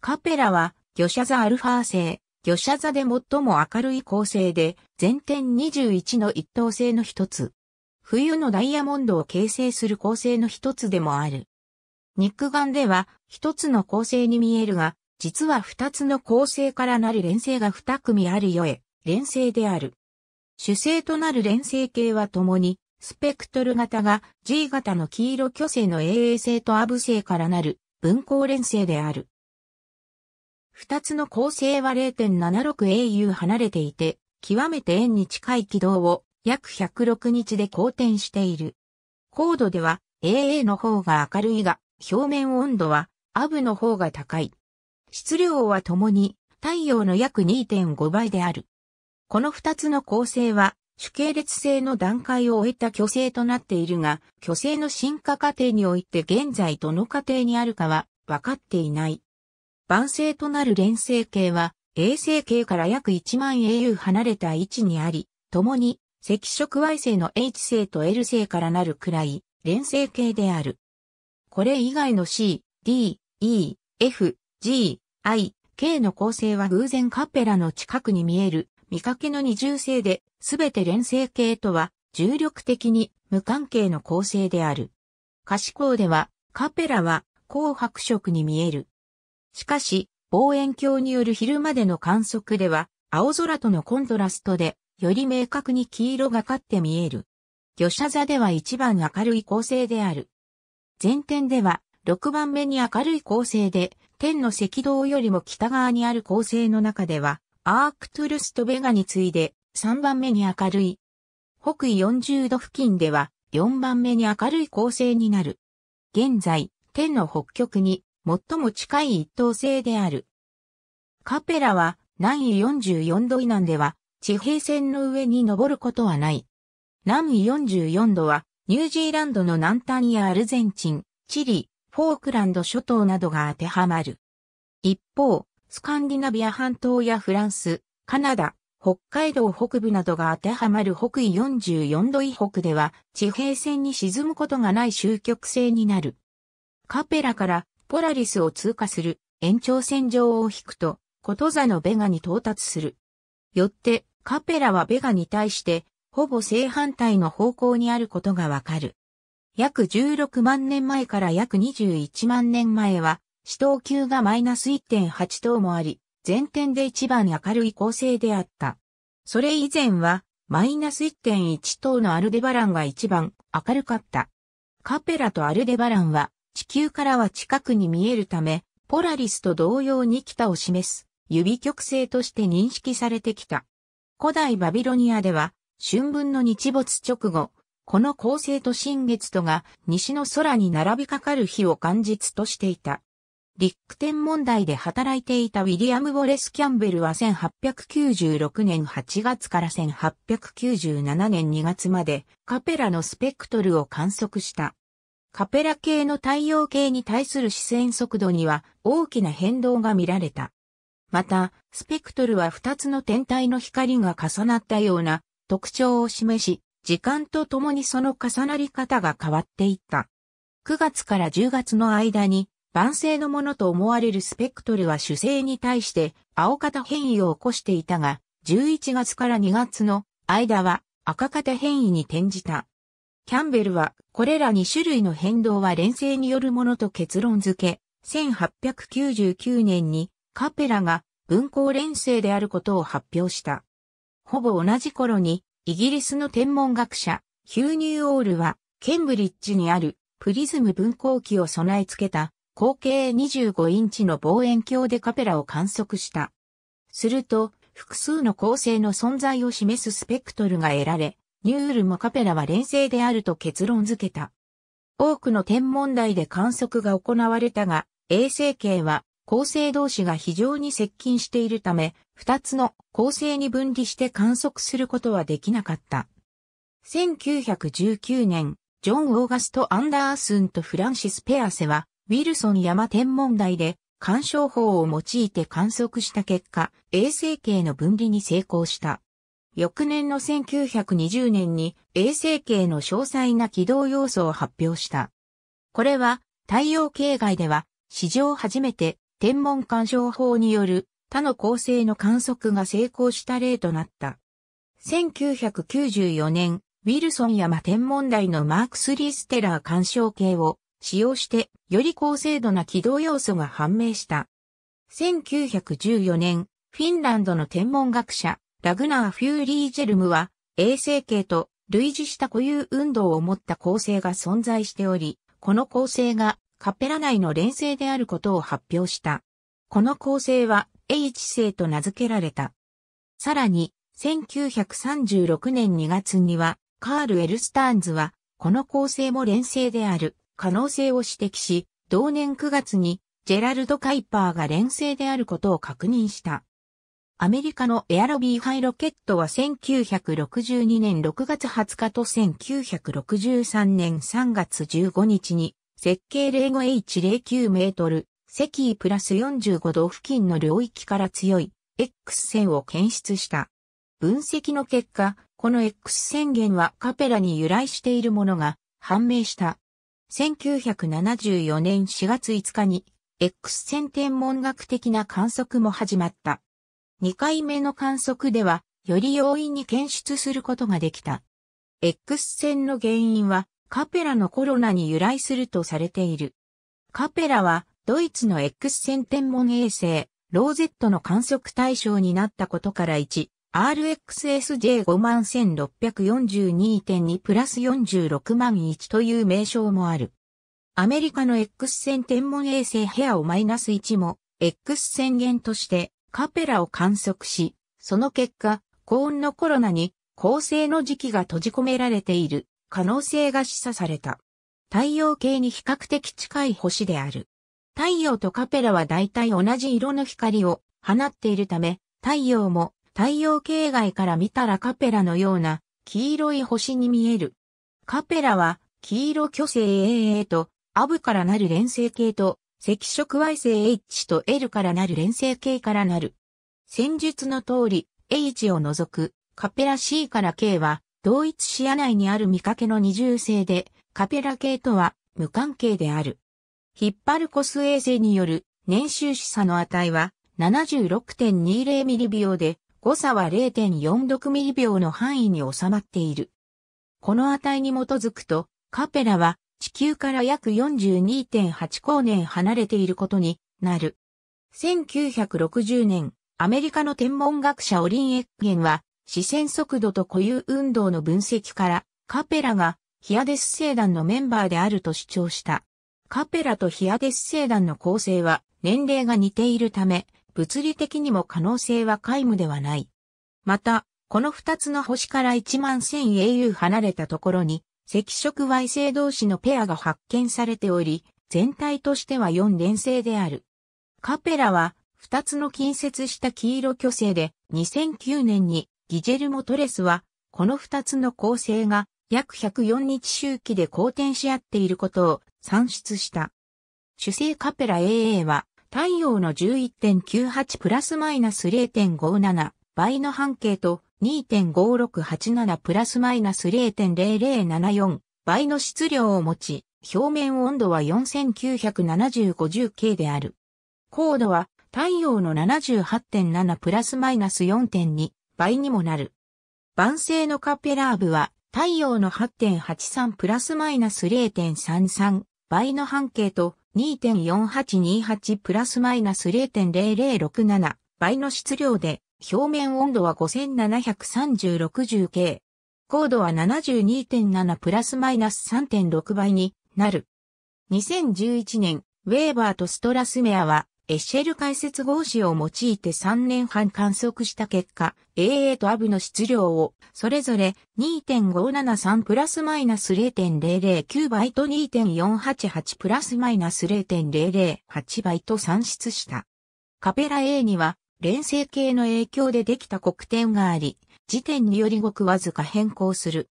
カペラは、魚舎座アルファー星、魚舎座で最も明るい構成で、全天21の一等星の一つ。冬のダイヤモンドを形成する構成の一つでもある。肉眼では一つの構成に見えるが、実は二つの構成からなる連星が二組あるよえ、連星である。主星となる連星系は共に、スペクトル型が G 型の黄色巨星の AA 星とアブ星からなる分光連星である。二つの構成は 0.76au 離れていて、極めて円に近い軌道を約106日で公転している。高度では AA の方が明るいが、表面温度はアブの方が高い。質量はともに太陽の約2.5倍である。この二つの構成は主系列性の段階を終えた巨星となっているが、巨星の進化過程において現在どの過程にあるかは分かっていない。晩星となる連星系は、衛星系から約1万 AU 離れた位置にあり、共に赤色矮星の H 星と L 星からなるくらい、連星系である。これ以外の C、D、E、F、G、I、K の構成は偶然カペラの近くに見える見かけの二重星で、すべて連星系とは重力的に無関係の構成である。可視光では、カペラは紅白色に見える。しかし、望遠鏡による昼までの観測では、青空とのコントラストで、より明確に黄色がかって見える。魚舎座では一番明るい構成である。前天では、6番目に明るい構成で、天の赤道よりも北側にある構成の中では、アークトゥルスとベガに次いで3番目に明るい。北緯40度付近では4番目に明るい構成になる。現在、天の北極に最も近い一等星である。カペラは南緯44度以南では地平線の上に登ることはない。南緯44度はニュージーランドの南端やアルゼンチン、チリ、フォークランド諸島などが当てはまる。一方、スカンディナビア半島やフランス、カナダ、北海道北部などが当てはまる北緯44度以北では地平線に沈むことがない終局性になる。カペラからポラリスを通過する延長線上を引くと、こと座のベガに到達する。よって、カペラはベガに対して、ほぼ正反対の方向にあることがわかる。約16万年前から約21万年前は、死闘級がマイナス1.8等もあり、前点で一番明るい構成であった。それ以前は、マイナス1.1等のアルデバランが一番明るかった。カペラとアルデバランは地球からは近くに見えるため、ポラリスと同様に北を示す指曲星として認識されてきた。古代バビロニアでは、春分の日没直後、この恒星と新月とが西の空に並びかかる日を元日としていた。リック天問題で働いていたウィリアム・ウォレス・キャンベルは1896年8月から1897年2月までカペラのスペクトルを観測した。カペラ系の太陽系に対する視線速度には大きな変動が見られた。また、スペクトルは2つの天体の光が重なったような特徴を示し、時間とともにその重なり方が変わっていった。9月から10月の間に、晩成のものと思われるスペクトルは主星に対して青型変異を起こしていたが、11月から2月の間は赤型変異に転じた。キャンベルは、これら2種類の変動は連星によるものと結論付け、1899年にカペラが分光連星であることを発表した。ほぼ同じ頃に、イギリスの天文学者、ヒューニューオールは、ケンブリッジにあるプリズム分光器を備え付けた、口径25インチの望遠鏡でカペラを観測した。すると、複数の恒星の存在を示すスペクトルが得られ、ニュールもカペラは連星であると結論付けた。多くの天文台で観測が行われたが、衛星系は恒星同士が非常に接近しているため、二つの恒星に分離して観測することはできなかった。1919年、ジョン・オーガスト・アンダースンとフランシス・ペアセは、ウィルソン山天文台で干渉法を用いて観測した結果、衛星系の分離に成功した。翌年の1920年に衛星系の詳細な軌道要素を発表した。これは太陽系外では史上初めて天文干渉法による他の恒星の観測が成功した例となった。1994年、ウィルソン山天文台のマークス・リーステラー干渉系を使用してより高精度な軌道要素が判明した。1914年、フィンランドの天文学者ラグナー・フューリージェルムは、衛星系と類似した固有運動を持った構成が存在しており、この構成がカペラ内の連星であることを発表した。この構成は H 星と名付けられた。さらに、1936年2月には、カール・エルスターンズは、この構成も連星である可能性を指摘し、同年9月にジェラルド・カイパーが連星であることを確認した。アメリカのエアロビーハイロケットは1962年6月20日と1963年3月15日に設計0ゴ h 0 9メートル、赤プラス45度付近の領域から強い X 線を検出した。分析の結果、この X 線源はカペラに由来しているものが判明した。1974年4月5日に X 線天文学的な観測も始まった。2回目の観測では、より容易に検出することができた。X 線の原因は、カペラのコロナに由来するとされている。カペラは、ドイツの X 線天文衛星、ローゼットの観測対象になったことから1、RXSJ51642.2 プラス46万1という名称もある。アメリカの X 線天文衛星ヘアをマイナス1も、X 線源としてカペラを観測し、その結果、高温のコロナに恒星の時期が閉じ込められている可能性が示唆された。太陽系に比較的近い星である。太陽とカペラは大体同じ色の光を放っているため、太陽も太陽系外から見たらカペラのような黄色い星に見える。カペラは黄色巨星 AA とアブからなる連星系と赤色矮星 H と L からなる連星系からなる。戦術の通り、H を除く、カペラ C から K は、同一視野内にある見かけの二重星で、カペラ系とは無関係である。ヒッパルコス衛星による年収視差の値は76.20ミリ秒で、誤差は0.46ミリ秒の範囲に収まっている。この値に基づくと、カペラは地球から約42.8光年離れていることになる。1960年、アメリカの天文学者オリン・エッゲンは、視線速度と固有運動の分析から、カペラがヒアデス星団のメンバーであると主張した。カペラとヒアデス星団の構成は年齢が似ているため、物理的にも可能性は皆無ではない。また、この二つの星から1万1000 au 離れたところに、赤色矮星同士のペアが発見されており、全体としては4連星である。カペラは、2つの近接した黄色巨星で、2009年にギジェルモ・トレスは、この2つの恒星が約104日周期で公転し合っていることを算出した。主星カペラ AA は、太陽の11.98プラスマイナス0.57倍の半径と2.5687プラスマイナス0.0074倍の質量を持ち、表面温度は 4970-50K である。高度は太陽の78.7プラスマイナス4.2倍にもなる。晩成のカペラー部は太陽の8.83プラスマイナス0.33倍の半径と2.4828プラスマイナス0.0067倍の質量で表面温度は 5736K。高度は72.7プラスマイナス3.6倍になる。2011年、ウェーバーとストラスメアは、エッシェル解説合子を用いて3年半観測した結果、AA とアブの質量を、それぞれ2.573プラスマイナス0.009倍と2.488プラスマイナス0.008倍と算出した。カペラ A には、連星系の影響でできた黒点があり、時点によりごくわずか変更する。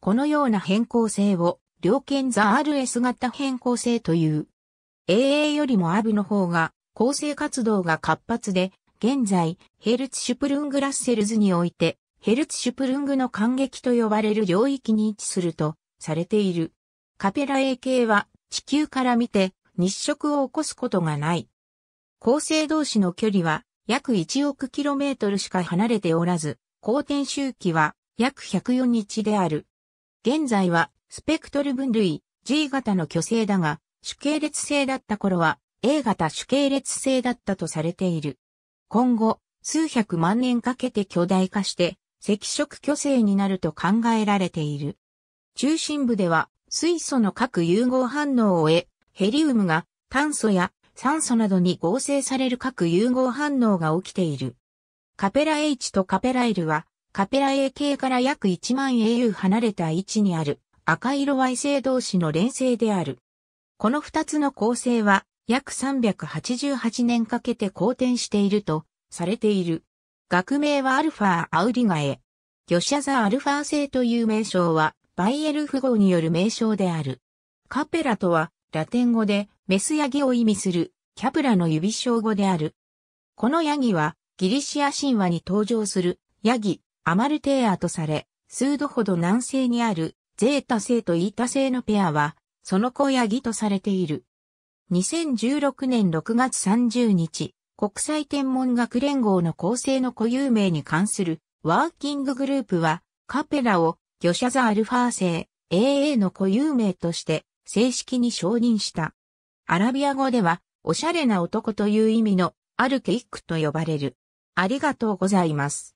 このような変更性を、両剣ザ RS 型変更性という。AA よりもアブの方が、構成活動が活発で、現在、ヘルツシュプルングラッセルズにおいて、ヘルツシュプルングの感激と呼ばれる領域に位置すると、されている。カペラ A 系は、地球から見て、日食を起こすことがない。構成同士の距離は、約1億キロメートルしか離れておらず、公転周期は約104日である。現在はスペクトル分類 G 型の巨星だが、主系列星だった頃は A 型主系列星だったとされている。今後、数百万年かけて巨大化して、赤色巨星になると考えられている。中心部では水素の核融合反応を得、ヘリウムが炭素や酸素などに合成される各融合反応が起きている。カペラ H とカペラ L は、カペラ A 系から約1万 AU 離れた位置にある赤色 Y 星同士の連星である。この2つの構成は約388年かけて好転しているとされている。学名はアルファアウリガエ。シャザアルファ星という名称はバイエル符号による名称である。カペラとはラテン語でメスヤギを意味するキャプラの指称語である。このヤギはギリシア神話に登場するヤギ、アマルテーアとされ、数度ほど南西にあるゼータ星とイータ星のペアは、その子ヤギとされている。2016年6月30日、国際天文学連合の構成の固有名に関するワーキンググループは、カペラを魚ャザアルファ星 AA の固有名として正式に承認した。アラビア語では、おしゃれな男という意味の、アルケイックと呼ばれる。ありがとうございます。